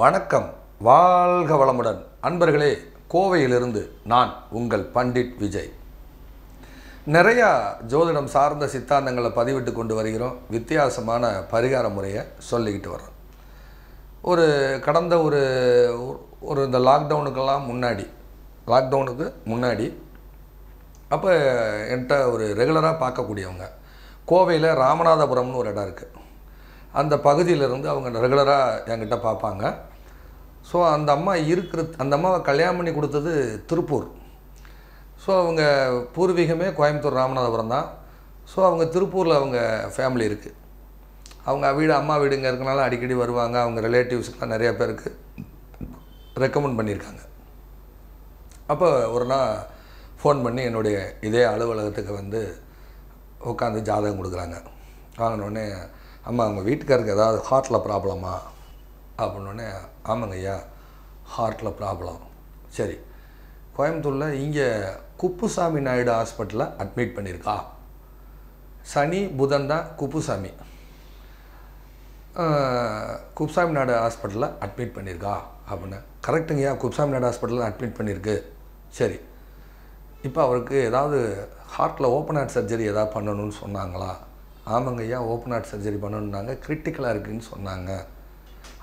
வணக்கம் வாழ்க வளமுடன் அன்பர்களே கோவையிலிருந்து நான் உங்கள் பண்டிட் விஜய் நிறையா ஜோதிடம் சார்ந்த சித்தாந்தங்களை பதிவிட்டு கொண்டு வருகிறோம் வித்தியாசமான பரிகார முறையை சொல்லிக்கிட்டு வர்றோம் ஒரு கடந்த ஒரு ஒரு இந்த லாக்டவுனுக்கெல்லாம் முன்னாடி லாக்டவுனுக்கு முன்னாடி அப்போ என்கிட்ட ஒரு ரெகுலராக பார்க்கக்கூடியவங்க கோவையில் ராமநாதபுரம்னு ஒரு இடம் இருக்குது அந்த பகுதியிலிருந்து அவங்க ரெகுலராக என்கிட்ட பார்ப்பாங்க ஸோ அந்த அம்மா இருக்கிற அந்த அம்மாவை கல்யாணம் பண்ணி கொடுத்தது திருப்பூர் ஸோ அவங்க பூர்வீகமே கோயம்புத்தூர் ராமநாதபுரம் தான் ஸோ அவங்க திருப்பூரில் அவங்க ஃபேமிலி இருக்குது அவங்க வீடு அம்மா வீடு இங்கே இருக்கனால அடிக்கடி வருவாங்க அவங்க ரிலேட்டிவ்ஸ்லாம் நிறையா பேருக்கு ரெக்கமெண்ட் பண்ணியிருக்காங்க அப்போ ஒரு நாள் ஃபோன் பண்ணி என்னுடைய இதே அலுவலகத்துக்கு வந்து உட்காந்து ஜாதகம் கொடுக்குறாங்க வாங்கினோடனே ஆமாம் உங்கள் வீட்டுக்காருக்கு ஏதாவது ஹார்ட்டில் ப்ராப்ளமா அப்படின்னோடனே ஆமாங்க ஐயா ஹார்ட்டில் ப்ராப்ளம் சரி கோயம்புத்தூரில் இங்கே குப்புசாமி நாயுடு ஹாஸ்பிட்டலில் அட்மிட் பண்ணியிருக்கா சனி புதன் தான் குப்புசாமி குப்சாமி நாடு ஹாஸ்பிட்டலில் அட்மிட் பண்ணியிருக்கா அப்படின்னு ஐயா குப்சாமி நாடு ஹாஸ்பிட்டலில் அட்மிட் பண்ணியிருக்கு சரி இப்போ அவருக்கு ஏதாவது ஹார்ட்டில் ஓப்பன் ஹார்ட் சர்ஜரி எதாவது பண்ணணும்னு சொன்னாங்களா ஆமாங்க ஐயா ஓப்பன் ஹார்ட் சர்ஜரி பண்ணணுன்னாங்க கிரிட்டிக்கலாக இருக்குதுன்னு சொன்னாங்க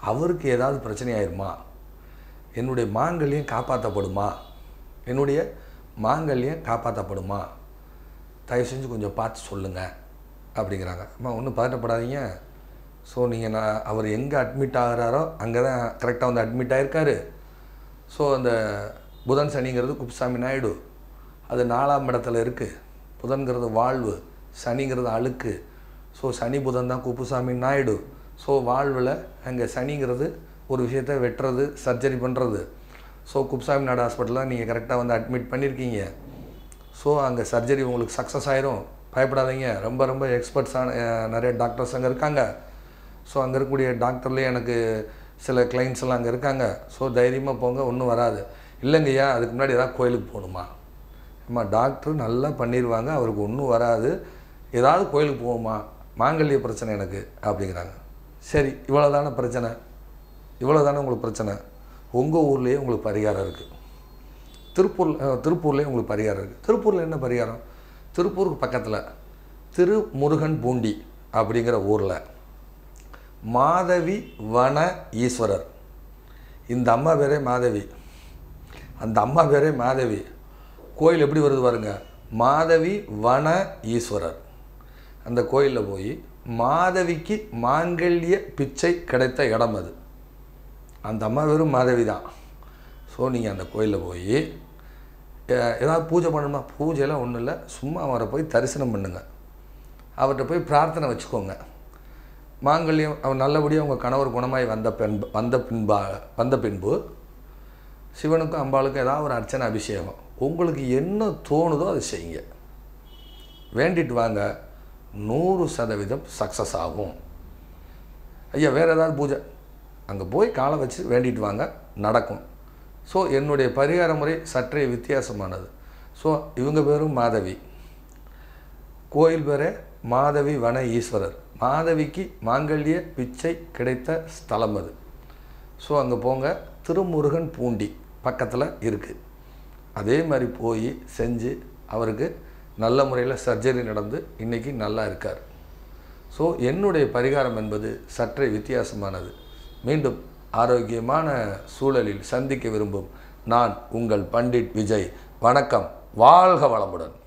அவருக்கு ஏதாவது பிரச்சனை ஆயிருமா என்னுடைய மாங்கல்யம் காப்பாற்றப்படுமா என்னுடைய மாங்கல்யம் காப்பாற்றப்படுமா தயவு செஞ்சு கொஞ்சம் பார்த்து சொல்லுங்கள் அப்படிங்கிறாங்க அம்மா ஒன்றும் பதட்டப்படாதீங்க ஸோ நீங்கள் நான் அவர் எங்கே அட்மிட் ஆகிறாரோ அங்கே தான் கரெக்டாக வந்து அட்மிட் ஆகிருக்காரு ஸோ அந்த புதன் சனிங்கிறது குப்புசாமி நாயுடு அது நாலாம் இடத்துல இருக்குது புதன்கிறது வாழ்வு சனிங்கிறது அழுக்கு ஸோ சனி புதன் தான் குப்புசாமி நாயுடு ஸோ வாழ்வில் அங்கே சனிங்கிறது ஒரு விஷயத்தை வெட்டுறது சர்ஜரி பண்ணுறது ஸோ குப்புசாமி நாடு ஹாஸ்பிட்டலில் நீங்கள் கரெக்டாக வந்து அட்மிட் பண்ணியிருக்கீங்க ஸோ அங்கே சர்ஜரி உங்களுக்கு சக்ஸஸ் ஆயிரும் பயப்படாதீங்க ரொம்ப ரொம்ப எக்ஸ்பர்ட்ஸான நிறைய டாக்டர்ஸ் அங்கே இருக்காங்க ஸோ அங்கே இருக்கக்கூடிய டாக்டர்லேயே எனக்கு சில கிளைண்ட்ஸ் எல்லாம் அங்கே இருக்காங்க ஸோ தைரியமாக போங்க ஒன்றும் வராது இல்லைங்கய்யா அதுக்கு முன்னாடி ஏதாவது கோயிலுக்கு போகணுமா அம்மா டாக்டர் நல்லா பண்ணிடுவாங்க அவருக்கு ஒன்றும் வராது ஏதாவது கோயிலுக்கு போகுமா மாங்கல்ய பிரச்சனை எனக்கு அப்படிங்கிறாங்க சரி இவ்வளோ தானே பிரச்சனை இவ்வளோ தானே உங்களுக்கு பிரச்சனை உங்கள் ஊர்லேயே உங்களுக்கு பரிகாரம் இருக்குது திருப்பூர் திருப்பூர்லேயே உங்களுக்கு பரிகாரம் இருக்குது திருப்பூரில் என்ன பரிகாரம் திருப்பூருக்கு பக்கத்தில் திருமுருகன் பூண்டி அப்படிங்கிற ஊரில் மாதவி வன ஈஸ்வரர் இந்த அம்மா பேரே மாதவி அந்த அம்மா பேரே மாதவி கோயில் எப்படி வருது பாருங்க மாதவி வன ஈஸ்வரர் அந்த கோயிலில் போய் மாதவிக்கு மாங்கல்ய பிச்சை கிடைத்த இடம் அது அந்த அம்மா வெறும் மாதவி தான் ஸோ நீங்கள் அந்த கோயிலில் போய் ஏதாவது பூஜை பண்ணணுமா பூஜையெல்லாம் ஒன்றும் இல்லை சும்மா அவரை போய் தரிசனம் பண்ணுங்கள் அவர்கிட்ட போய் பிரார்த்தனை வச்சுக்கோங்க மாங்கல்யம் அவர் நல்லபடியாக உங்கள் கணவர் குணமாய் வந்த பின்பு வந்த பின்பா வந்த பின்பு சிவனுக்கும் அம்பாளுக்கும் ஏதாவது ஒரு அர்ச்சனை அபிஷேகம் உங்களுக்கு என்ன தோணுதோ அதை செய்யுங்க வேண்டிட்டு வாங்க நூறு சதவீதம் சக்ஸஸ் ஆகும் ஐயா வேறு ஏதாவது பூஜை அங்கே போய் காலை வச்சு வேண்டிட்டு வாங்க நடக்கும் ஸோ என்னுடைய பரிகார முறை சற்றே வித்தியாசமானது ஸோ இவங்க பேரும் மாதவி கோயில் பேரே மாதவி வன ஈஸ்வரர் மாதவிக்கு மாங்கல்ய பிச்சை கிடைத்த ஸ்தலம் அது ஸோ அங்கே போங்க திருமுருகன் பூண்டி பக்கத்தில் இருக்குது அதே மாதிரி போய் செஞ்சு அவருக்கு நல்ல முறையில் சர்ஜரி நடந்து இன்றைக்கி நல்லா இருக்கார் ஸோ என்னுடைய பரிகாரம் என்பது சற்றே வித்தியாசமானது மீண்டும் ஆரோக்கியமான சூழலில் சந்திக்க விரும்பும் நான் உங்கள் பண்டிட் விஜய் வணக்கம் வாழ்க வளமுடன்